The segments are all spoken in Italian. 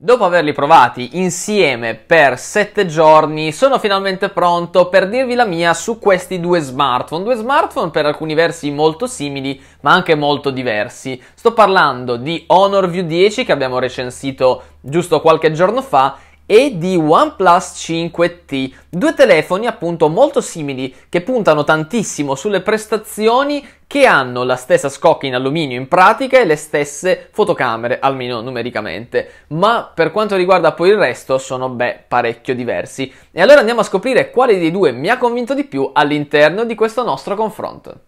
Dopo averli provati insieme per 7 giorni, sono finalmente pronto per dirvi la mia su questi due smartphone. Due smartphone per alcuni versi molto simili, ma anche molto diversi. Sto parlando di Honor View 10 che abbiamo recensito giusto qualche giorno fa e di OnePlus 5T, due telefoni appunto molto simili che puntano tantissimo sulle prestazioni che hanno la stessa scocca in alluminio in pratica e le stesse fotocamere, almeno numericamente, ma per quanto riguarda poi il resto sono beh parecchio diversi. E allora andiamo a scoprire quale dei due mi ha convinto di più all'interno di questo nostro confronto.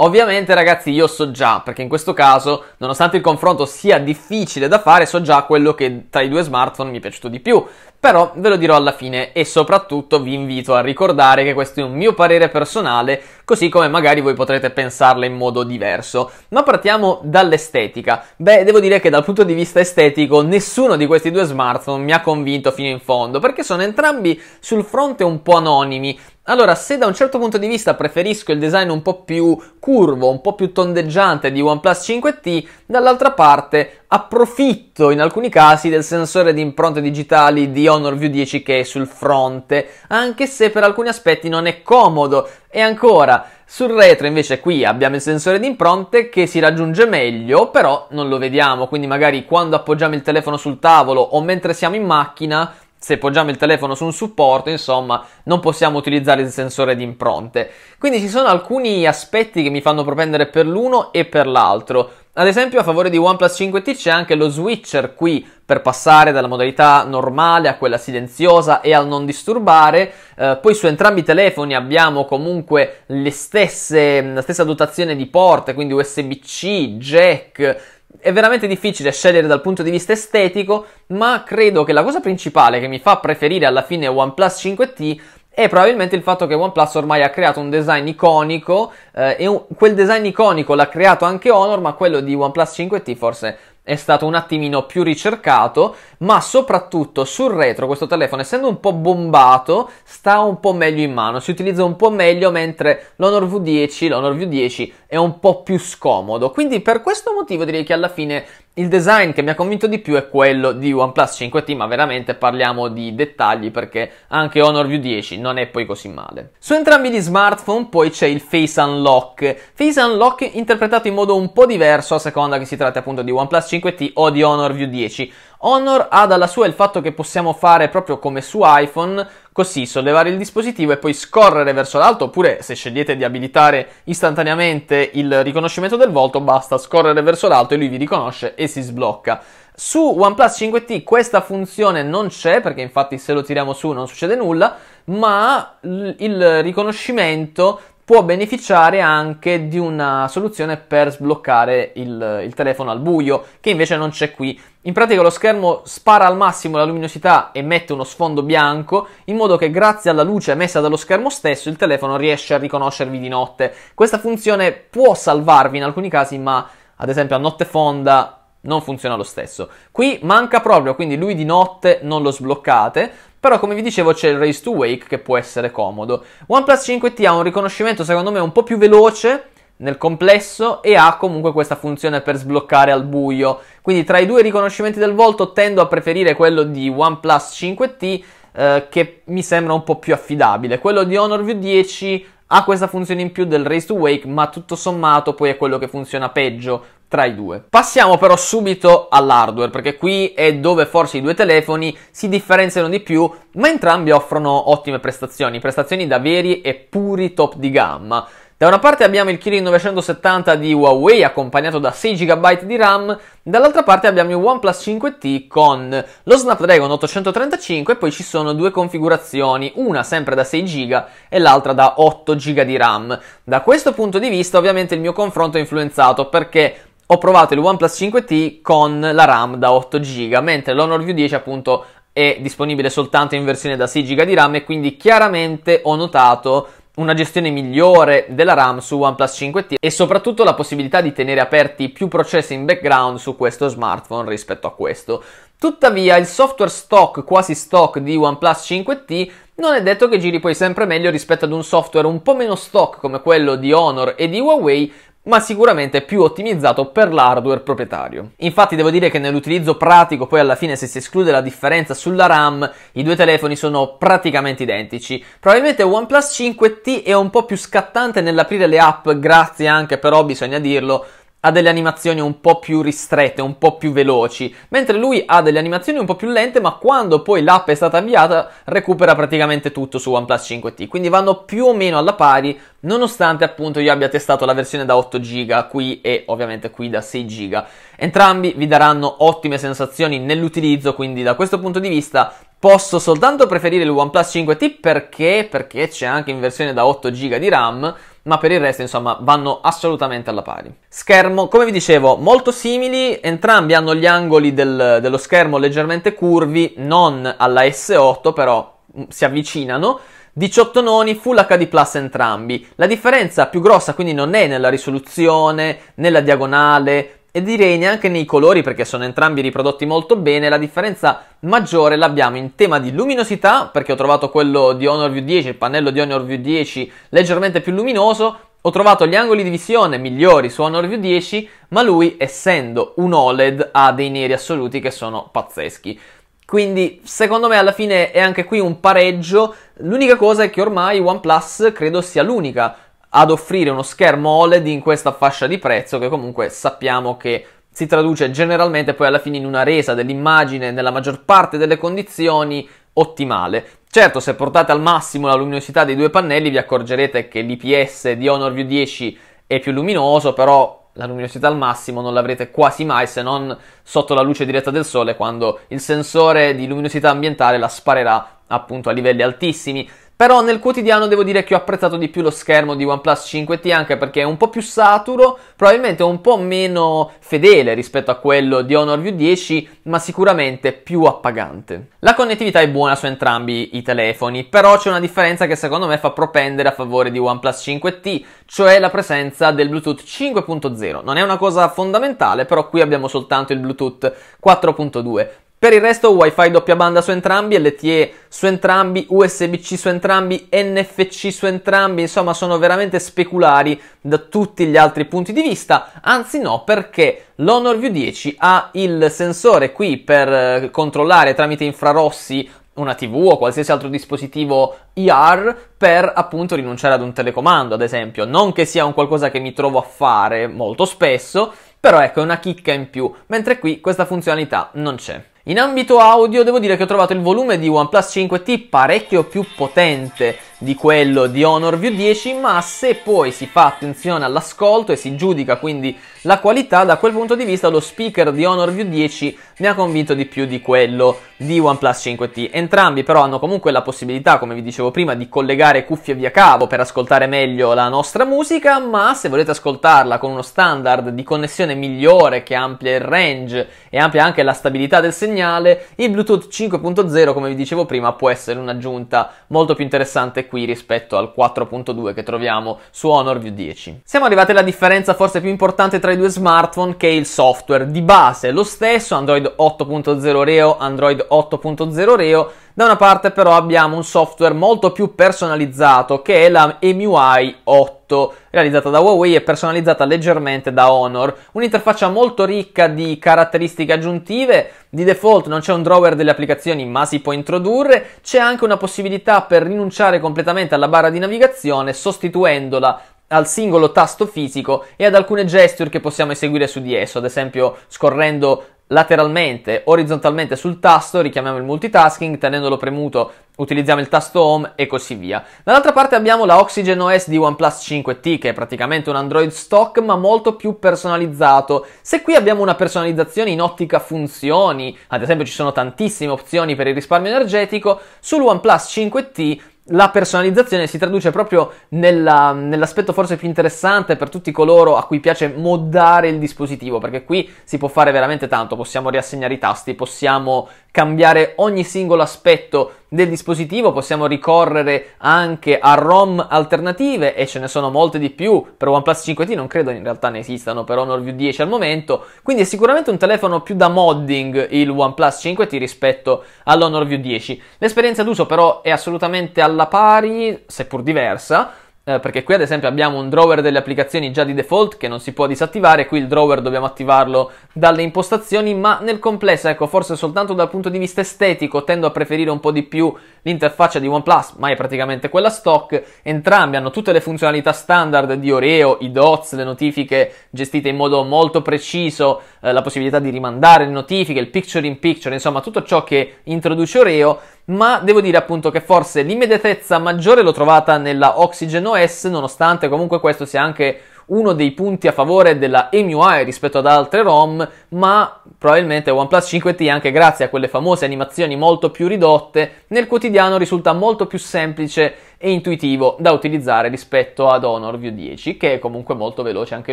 Ovviamente ragazzi io so già, perché in questo caso, nonostante il confronto sia difficile da fare, so già quello che tra i due smartphone mi è piaciuto di più però ve lo dirò alla fine e soprattutto vi invito a ricordare che questo è un mio parere personale, così come magari voi potrete pensarla in modo diverso. Ma partiamo dall'estetica. Beh, devo dire che dal punto di vista estetico nessuno di questi due smartphone mi ha convinto fino in fondo, perché sono entrambi sul fronte un po' anonimi, allora, se da un certo punto di vista preferisco il design un po' più curvo, un po' più tondeggiante di OnePlus 5T, dall'altra parte approfitto in alcuni casi del sensore di impronte digitali di Honor View 10 che è sul fronte, anche se per alcuni aspetti non è comodo. E ancora, sul retro invece qui abbiamo il sensore di impronte che si raggiunge meglio, però non lo vediamo, quindi magari quando appoggiamo il telefono sul tavolo o mentre siamo in macchina se poggiamo il telefono su un supporto, insomma, non possiamo utilizzare il sensore di impronte. Quindi ci sono alcuni aspetti che mi fanno propendere per l'uno e per l'altro. Ad esempio, a favore di OnePlus 5T c'è anche lo switcher qui per passare dalla modalità normale a quella silenziosa e al non disturbare. Eh, poi su entrambi i telefoni abbiamo comunque stesse, la stessa dotazione di porte, quindi USB-C, jack è veramente difficile scegliere dal punto di vista estetico, ma credo che la cosa principale che mi fa preferire alla fine OnePlus 5T è probabilmente il fatto che OnePlus ormai ha creato un design iconico eh, e un, quel design iconico l'ha creato anche Honor, ma quello di OnePlus 5T forse è stato un attimino più ricercato, ma soprattutto sul retro questo telefono, essendo un po' bombato, sta un po' meglio in mano, si utilizza un po' meglio, mentre l'Honor V10, l'Honor V10 è un po' più scomodo. Quindi per questo motivo direi che alla fine il design che mi ha convinto di più è quello di OnePlus 5T, ma veramente parliamo di dettagli perché anche Honor View 10 non è poi così male. Su entrambi gli smartphone poi c'è il Face Unlock. Face Unlock interpretato in modo un po' diverso a seconda che si tratti appunto di OnePlus 5T o di Honor View 10. Honor ha dalla sua il fatto che possiamo fare proprio come su iPhone, così sollevare il dispositivo e poi scorrere verso l'alto, oppure se scegliete di abilitare istantaneamente il riconoscimento del volto, basta scorrere verso l'alto e lui vi riconosce e si sblocca. Su OnePlus 5T questa funzione non c'è perché infatti se lo tiriamo su non succede nulla, ma il riconoscimento può beneficiare anche di una soluzione per sbloccare il, il telefono al buio, che invece non c'è qui. In pratica lo schermo spara al massimo la luminosità e mette uno sfondo bianco, in modo che grazie alla luce emessa dallo schermo stesso il telefono riesce a riconoscervi di notte. Questa funzione può salvarvi in alcuni casi, ma ad esempio a notte fonda non funziona lo stesso. Qui manca proprio, quindi lui di notte non lo sbloccate, però come vi dicevo c'è il Race to Wake che può essere comodo. OnePlus 5T ha un riconoscimento secondo me un po' più veloce nel complesso e ha comunque questa funzione per sbloccare al buio. Quindi tra i due riconoscimenti del volto tendo a preferire quello di OnePlus 5T eh, che mi sembra un po' più affidabile. Quello di Honor View 10 ha questa funzione in più del Race to Wake, ma tutto sommato poi è quello che funziona peggio tra i due. Passiamo però subito all'hardware, perché qui è dove forse i due telefoni si differenziano di più, ma entrambi offrono ottime prestazioni, prestazioni da veri e puri top di gamma. Da una parte abbiamo il Kirin 970 di Huawei accompagnato da 6 GB di RAM, dall'altra parte abbiamo il OnePlus 5T con lo Snapdragon 835 e poi ci sono due configurazioni, una sempre da 6 GB e l'altra da 8 GB di RAM. Da questo punto di vista ovviamente il mio confronto è influenzato perché ho provato il OnePlus 5T con la RAM da 8 GB, mentre l'Honor View 10 appunto è disponibile soltanto in versione da 6 GB di RAM e quindi chiaramente ho notato una gestione migliore della RAM su OnePlus 5T e soprattutto la possibilità di tenere aperti più processi in background su questo smartphone rispetto a questo. Tuttavia il software stock, quasi stock di OnePlus 5T non è detto che giri poi sempre meglio rispetto ad un software un po' meno stock come quello di Honor e di Huawei ma sicuramente più ottimizzato per l'hardware proprietario. Infatti devo dire che nell'utilizzo pratico poi alla fine se si esclude la differenza sulla RAM, i due telefoni sono praticamente identici. Probabilmente OnePlus 5T è un po' più scattante nell'aprire le app, grazie anche però bisogna dirlo ha delle animazioni un po' più ristrette, un po' più veloci, mentre lui ha delle animazioni un po' più lente, ma quando poi l'app è stata avviata recupera praticamente tutto su OnePlus 5T, quindi vanno più o meno alla pari, nonostante appunto io abbia testato la versione da 8 GB qui e ovviamente qui da 6 GB. Entrambi vi daranno ottime sensazioni nell'utilizzo, quindi da questo punto di vista Posso soltanto preferire il OnePlus 5T perché, perché c'è anche in versione da 8 GB di RAM ma per il resto insomma vanno assolutamente alla pari. Schermo, come vi dicevo, molto simili, entrambi hanno gli angoli del, dello schermo leggermente curvi, non alla S8 però mm, si avvicinano. 18 noni, Full HD Plus entrambi. La differenza più grossa quindi non è nella risoluzione, nella diagonale, e direi neanche nei colori perché sono entrambi riprodotti molto bene, la differenza maggiore l'abbiamo in tema di luminosità perché ho trovato quello di Honor View 10, il pannello di Honor View 10 leggermente più luminoso, ho trovato gli angoli di visione migliori su Honor View 10, ma lui essendo un OLED ha dei neri assoluti che sono pazzeschi. Quindi secondo me alla fine è anche qui un pareggio, l'unica cosa è che ormai OnePlus credo sia l'unica ad offrire uno schermo OLED in questa fascia di prezzo che comunque sappiamo che si traduce generalmente poi alla fine in una resa dell'immagine nella maggior parte delle condizioni ottimale. Certo, se portate al massimo la luminosità dei due pannelli vi accorgerete che l'IPS di Honor View 10 è più luminoso, però la luminosità al massimo non l'avrete quasi mai se non sotto la luce diretta del sole quando il sensore di luminosità ambientale la sparerà appunto a livelli altissimi. Però nel quotidiano devo dire che ho apprezzato di più lo schermo di OnePlus 5T anche perché è un po' più saturo, probabilmente un po' meno fedele rispetto a quello di Honor View 10, ma sicuramente più appagante. La connettività è buona su entrambi i telefoni, però c'è una differenza che secondo me fa propendere a favore di OnePlus 5T, cioè la presenza del Bluetooth 5.0. Non è una cosa fondamentale, però qui abbiamo soltanto il Bluetooth 4.2, per il resto WiFi doppia banda su entrambi, LTE su entrambi, USB-C su entrambi, NFC su entrambi, insomma sono veramente speculari da tutti gli altri punti di vista, anzi no perché l'Honor View 10 ha il sensore qui per eh, controllare tramite infrarossi una TV o qualsiasi altro dispositivo IR per appunto rinunciare ad un telecomando, ad esempio. Non che sia un qualcosa che mi trovo a fare molto spesso, però ecco, è una chicca in più, mentre qui questa funzionalità non c'è. In ambito audio devo dire che ho trovato il volume di OnePlus 5T parecchio più potente di quello di Honor View 10, ma se poi si fa attenzione all'ascolto e si giudica quindi la qualità, da quel punto di vista lo speaker di Honor View 10 mi ha convinto di più di quello di OnePlus 5T. Entrambi però hanno comunque la possibilità, come vi dicevo prima, di collegare cuffie via cavo per ascoltare meglio la nostra musica, ma se volete ascoltarla con uno standard di connessione migliore che amplia il range e amplia anche la stabilità del segnale, il Bluetooth 5.0, come vi dicevo prima, può essere un'aggiunta molto più interessante qui rispetto al 4.2 che troviamo su Honor View 10. Siamo arrivati alla differenza forse più importante tra i due smartphone che è il software. Di base lo stesso, Android 8.0 Reo, Android 8.0 Reo, da una parte però abbiamo un software molto più personalizzato che è la MUI 8, realizzata da Huawei e personalizzata leggermente da Honor. Un'interfaccia molto ricca di caratteristiche aggiuntive, di default non c'è un drawer delle applicazioni ma si può introdurre, c'è anche una possibilità per rinunciare completamente alla barra di navigazione sostituendola al singolo tasto fisico e ad alcune gesture che possiamo eseguire su di esso, ad esempio scorrendo lateralmente, orizzontalmente sul tasto, richiamiamo il multitasking, tenendolo premuto utilizziamo il tasto home e così via. Dall'altra parte abbiamo la Oxygen OS di OnePlus 5T che è praticamente un Android stock ma molto più personalizzato. Se qui abbiamo una personalizzazione in ottica funzioni, ad esempio ci sono tantissime opzioni per il risparmio energetico, sul OnePlus 5T la personalizzazione si traduce proprio nella, nell'aspetto forse più interessante per tutti coloro a cui piace moddare il dispositivo, perché qui si può fare veramente tanto, possiamo riassegnare i tasti, possiamo cambiare ogni singolo aspetto del dispositivo, possiamo ricorrere anche a ROM alternative e ce ne sono molte di più, per OnePlus 5T non credo in realtà ne esistano per Honor View 10 al momento, quindi è sicuramente un telefono più da modding il OnePlus 5T rispetto all'Honor View 10. L'esperienza d'uso però è assolutamente alla alla pari, seppur diversa, eh, perché qui ad esempio abbiamo un drawer delle applicazioni già di default che non si può disattivare, qui il drawer dobbiamo attivarlo dalle impostazioni, ma nel complesso, ecco, forse soltanto dal punto di vista estetico tendo a preferire un po' di più l'interfaccia di OnePlus, ma è praticamente quella stock, entrambi hanno tutte le funzionalità standard di Oreo, i dots, le notifiche gestite in modo molto preciso, eh, la possibilità di rimandare le notifiche, il picture in picture, insomma tutto ciò che introduce Oreo ma devo dire appunto che forse l'immediatezza maggiore l'ho trovata nella Oxygen OS, nonostante comunque questo sia anche uno dei punti a favore della MUI rispetto ad altre ROM, ma probabilmente OnePlus 5T anche grazie a quelle famose animazioni molto più ridotte, nel quotidiano risulta molto più semplice e intuitivo da utilizzare rispetto ad Honor View 10, che è comunque molto veloce anche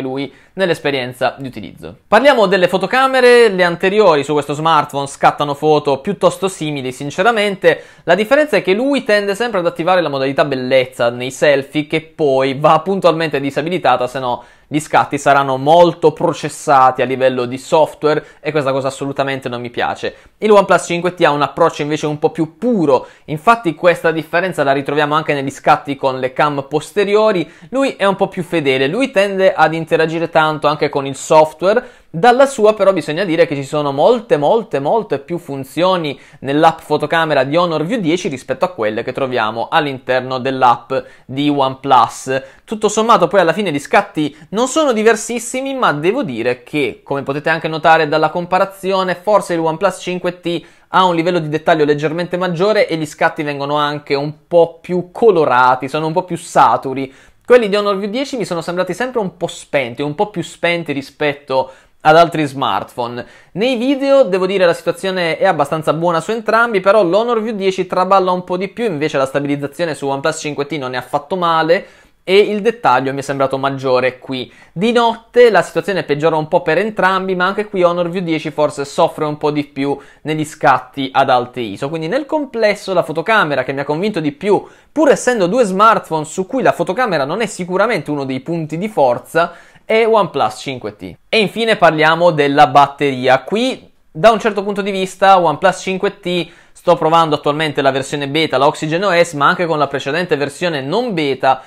lui nell'esperienza di utilizzo. Parliamo delle fotocamere, le anteriori su questo smartphone scattano foto piuttosto simili, sinceramente, la differenza è che lui tende sempre ad attivare la modalità bellezza nei selfie che poi va puntualmente disabilitata, se no gli scatti saranno molto processati a livello di software e questa cosa assolutamente non mi piace. Il OnePlus 5T ha un approccio invece un po' più puro, infatti questa differenza la ritroviamo anche negli scatti con le cam posteriori, lui è un po' più fedele, lui tende ad interagire tanto anche con il software dalla sua però bisogna dire che ci sono molte molte molte più funzioni nell'app fotocamera di Honor View 10 rispetto a quelle che troviamo all'interno dell'app di OnePlus. Tutto sommato poi alla fine gli scatti non sono diversissimi ma devo dire che come potete anche notare dalla comparazione forse il OnePlus 5T ha un livello di dettaglio leggermente maggiore e gli scatti vengono anche un po' più colorati, sono un po' più saturi quelli di Honor View 10 mi sono sembrati sempre un po' spenti, un po' più spenti rispetto ad altri smartphone. Nei video, devo dire, la situazione è abbastanza buona su entrambi, però l'Honor View 10 traballa un po' di più, invece la stabilizzazione su OnePlus 5T non è affatto male, e il dettaglio mi è sembrato maggiore qui. Di notte la situazione peggiora un po' per entrambi, ma anche qui Honor View 10 forse soffre un po' di più negli scatti ad alte ISO. Quindi nel complesso la fotocamera che mi ha convinto di più, pur essendo due smartphone su cui la fotocamera non è sicuramente uno dei punti di forza, e OnePlus 5T. E infine parliamo della batteria. Qui da un certo punto di vista OnePlus 5T sto provando attualmente la versione beta, la OS, ma anche con la precedente versione non beta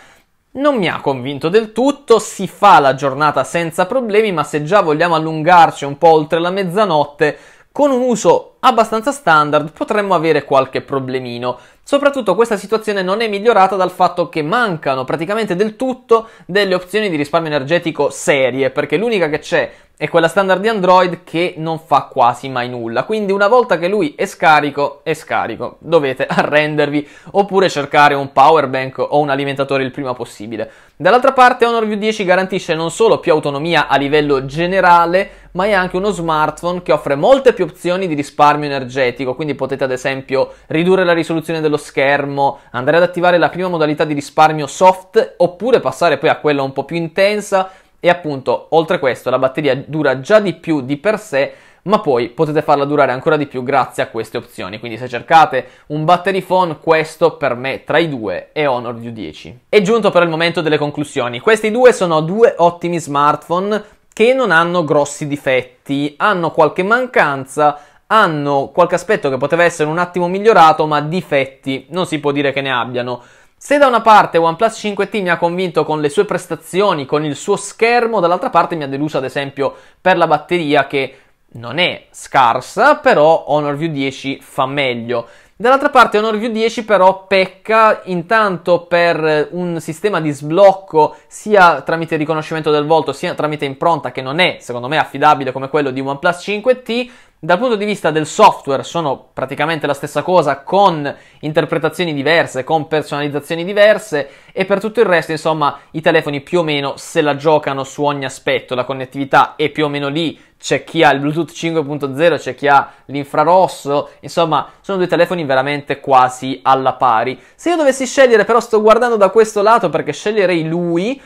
non mi ha convinto del tutto, si fa la giornata senza problemi, ma se già vogliamo allungarci un po' oltre la mezzanotte, con un uso abbastanza standard potremmo avere qualche problemino. Soprattutto questa situazione non è migliorata dal fatto che mancano praticamente del tutto delle opzioni di risparmio energetico serie, perché l'unica che c'è è quella standard di Android che non fa quasi mai nulla. Quindi una volta che lui è scarico, è scarico. Dovete arrendervi oppure cercare un power bank o un alimentatore il prima possibile. Dall'altra parte Honor View 10 garantisce non solo più autonomia a livello generale, ma è anche uno smartphone che offre molte più opzioni di risparmio energetico, quindi potete ad esempio ridurre la risoluzione dello schermo, andare ad attivare la prima modalità di risparmio soft oppure passare poi a quella un po' più intensa e appunto oltre a questo la batteria dura già di più di per sé ma poi potete farla durare ancora di più grazie a queste opzioni. Quindi se cercate un battery phone, questo per me tra i due è Honor u 10. È giunto per il momento delle conclusioni. Questi due sono due ottimi smartphone che non hanno grossi difetti, hanno qualche mancanza, hanno qualche aspetto che poteva essere un attimo migliorato, ma difetti non si può dire che ne abbiano. Se da una parte OnePlus 5T mi ha convinto con le sue prestazioni, con il suo schermo, dall'altra parte mi ha deluso ad esempio per la batteria che non è scarsa, però Honor View 10 fa meglio. Dall'altra parte Honor View 10 però pecca intanto per un sistema di sblocco sia tramite riconoscimento del volto sia tramite impronta che non è secondo me affidabile come quello di OnePlus 5T dal punto di vista del software sono praticamente la stessa cosa con interpretazioni diverse, con personalizzazioni diverse e per tutto il resto insomma i telefoni più o meno se la giocano su ogni aspetto, la connettività è più o meno lì, c'è chi ha il Bluetooth 5.0, c'è chi ha l'infrarosso, insomma sono due telefoni veramente quasi alla pari. Se io dovessi scegliere però sto guardando da questo lato perché sceglierei lui,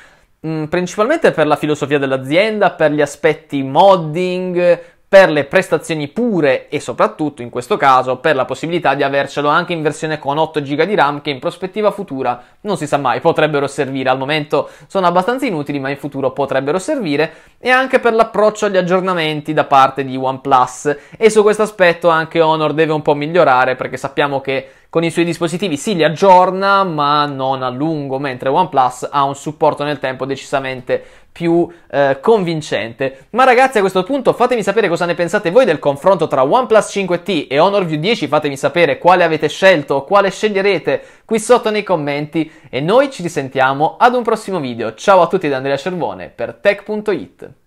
mm, principalmente per la filosofia dell'azienda, per gli aspetti modding, per le prestazioni pure e soprattutto in questo caso per la possibilità di avercelo anche in versione con 8 GB di RAM che in prospettiva futura non si sa mai potrebbero servire, al momento sono abbastanza inutili ma in futuro potrebbero servire e anche per l'approccio agli aggiornamenti da parte di OnePlus e su questo aspetto anche Honor deve un po' migliorare perché sappiamo che con i suoi dispositivi sì li aggiorna, ma non a lungo, mentre OnePlus ha un supporto nel tempo decisamente più eh, convincente. Ma ragazzi, a questo punto fatemi sapere cosa ne pensate voi del confronto tra OnePlus 5T e Honor View 10, fatemi sapere quale avete scelto o quale sceglierete qui sotto nei commenti e noi ci risentiamo ad un prossimo video. Ciao a tutti da Andrea Cervone per tech.it.